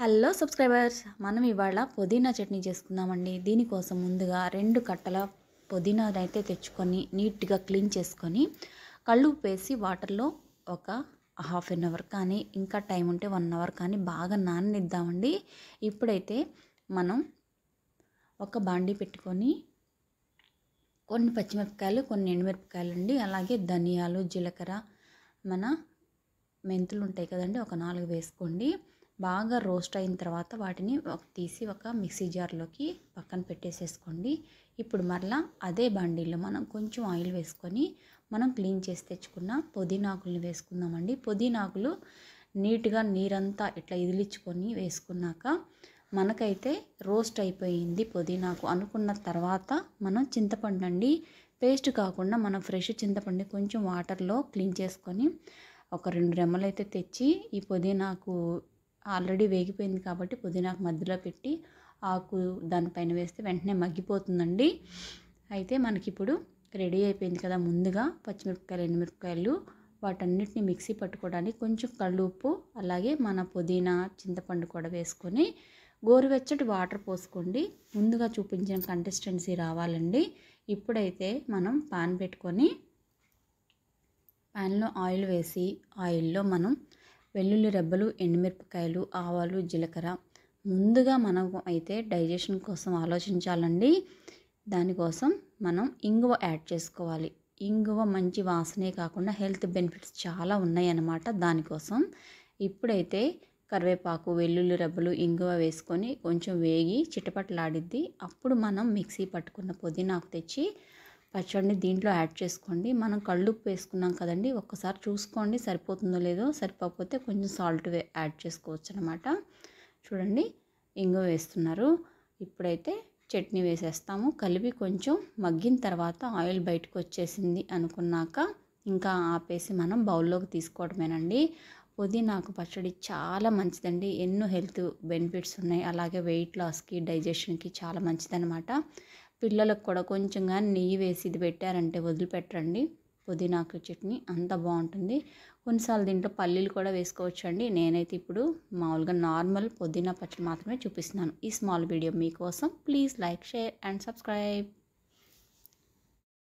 hello subscribers మనం ఇవాళ పుదీనా చట్నీ చేసుకుందామండి దీనికోసం ముందుగా రెండు కట్టల పుదీనా అయితే తెచ్చుకొని నీట్గా క్లీన్ చేసుకొని కళ్ళు వేసి వాటర్లో ఒక హాఫ్ అన్ అవర్ కానీ ఇంకా టైం ఉంటే వన్ అవర్ కానీ బాగా నాననిద్దామండి ఇప్పుడైతే మనం ఒక బాండి పెట్టుకొని కొన్ని పచ్చిమిరపకాయలు కొన్ని ఎండుమిరపకాయలు అండి అలాగే ధనియాలు జీలకర్ర మన మెంతులు ఉంటాయి కదండి ఒక నాలుగు వేసుకోండి బాగా రోస్ట్ అయిన తర్వాత వాటిని తీసి ఒక మిక్సీ జార్లోకి పక్కన పెట్టేసేసుకోండి ఇప్పుడు మరలా అదే బండిలో మనం కొంచెం ఆయిల్ వేసుకొని మనం క్లీన్ చేసి తెచ్చుకున్న పుదీనాకులను వేసుకుందామండి పుదీనాకులు నీట్గా నీరంతా ఇట్లా ఇదిలించుకొని వేసుకున్నాక మనకైతే రోస్ట్ అయిపోయింది పుదీనాకు అనుకున్న తర్వాత మనం చింతపండు అండి పేస్ట్ కాకుండా మనం ఫ్రెష్ చింతపండు కొంచెం వాటర్లో క్లీన్ చేసుకొని ఒక రెండు రెమ్మలైతే తెచ్చి ఈ పుదీనాకు ఆల్రెడీ వేగిపోయింది కాబట్టి పుదీనాకు మధ్యలో పెట్టి ఆకు దానిపైన వేస్తే వెంటనే మగ్గిపోతుందండి అయితే మనకిప్పుడు రెడీ అయిపోయింది కదా ముందుగా పచ్చిమిరపకాయలు ఎండుమిరపకాయలు వాటన్నిటిని మిక్సీ పట్టుకోవడానికి కొంచెం కళ్ళుప్పు అలాగే మన పుదీనా చింతపండు కూడా వేసుకొని గోరువెచ్చటి వాటర్ పోసుకోండి ముందుగా చూపించిన కన్సిస్టెన్సీ రావాలండి ఇప్పుడైతే మనం పాన్ పెట్టుకొని ప్యాన్లో ఆయిల్ వేసి ఆయిల్లో మనం వెల్లుల్లి రెబ్బలు ఎండుమిరపకాయలు ఆవాలు జీలకర్ర ముందుగా మనం అయితే డైజెషన్ కోసం ఆలోచించాలండి దానికోసం మనం ఇంగువ యాడ్ చేసుకోవాలి ఇంగువ మంచి వాసనే కాకుండా హెల్త్ బెనిఫిట్స్ చాలా ఉన్నాయన్నమాట దానికోసం ఇప్పుడైతే కరివేపాకు వెల్లుల్లి రెబ్బలు ఇంగువ వేసుకొని కొంచెం వేగి చిటపట్లాడిద్ది అప్పుడు మనం మిక్సీ పట్టుకున్న పుదీనాకు తెచ్చి పచ్చడిని దీంట్లో యాడ్ చేసుకోండి మనం కళ్ళుప్పు వేసుకున్నాం కదండి ఒక్కసారి చూసుకోండి సరిపోతుందో లేదో సరిపోకపోతే కొంచెం సాల్ట్ యాడ్ చేసుకోవచ్చు అనమాట చూడండి ఇంగు వేస్తున్నారు ఇప్పుడైతే చట్నీ వేసేస్తాము కలిపి కొంచెం మగ్గిన తర్వాత ఆయిల్ బయటకు వచ్చేసింది అనుకున్నాక ఇంకా ఆపేసి మనం బౌల్లోకి తీసుకోవడమేనండి పుదీనాకు పచ్చడి చాలా మంచిదండి ఎన్నో హెల్త్ బెనిఫిట్స్ ఉన్నాయి అలాగే వెయిట్ లాస్కి డైజెషన్కి చాలా మంచిదనమాట పిల్లలకు కూడా కొంచెంగా నెయ్యి వేసి ఇది పెట్టారంటే వదిలిపెట్టండి పుదీనాకు చట్నీ అంత బాగుంటుంది కొన్నిసార్లు దీంట్లో పల్లీలు కూడా వేసుకోవచ్చండి నేనైతే ఇప్పుడు మామూలుగా నార్మల్ పుదీనా పచ్చడి మాత్రమే చూపిస్తున్నాను ఈ స్మాల్ వీడియో మీకోసం please like share and subscribe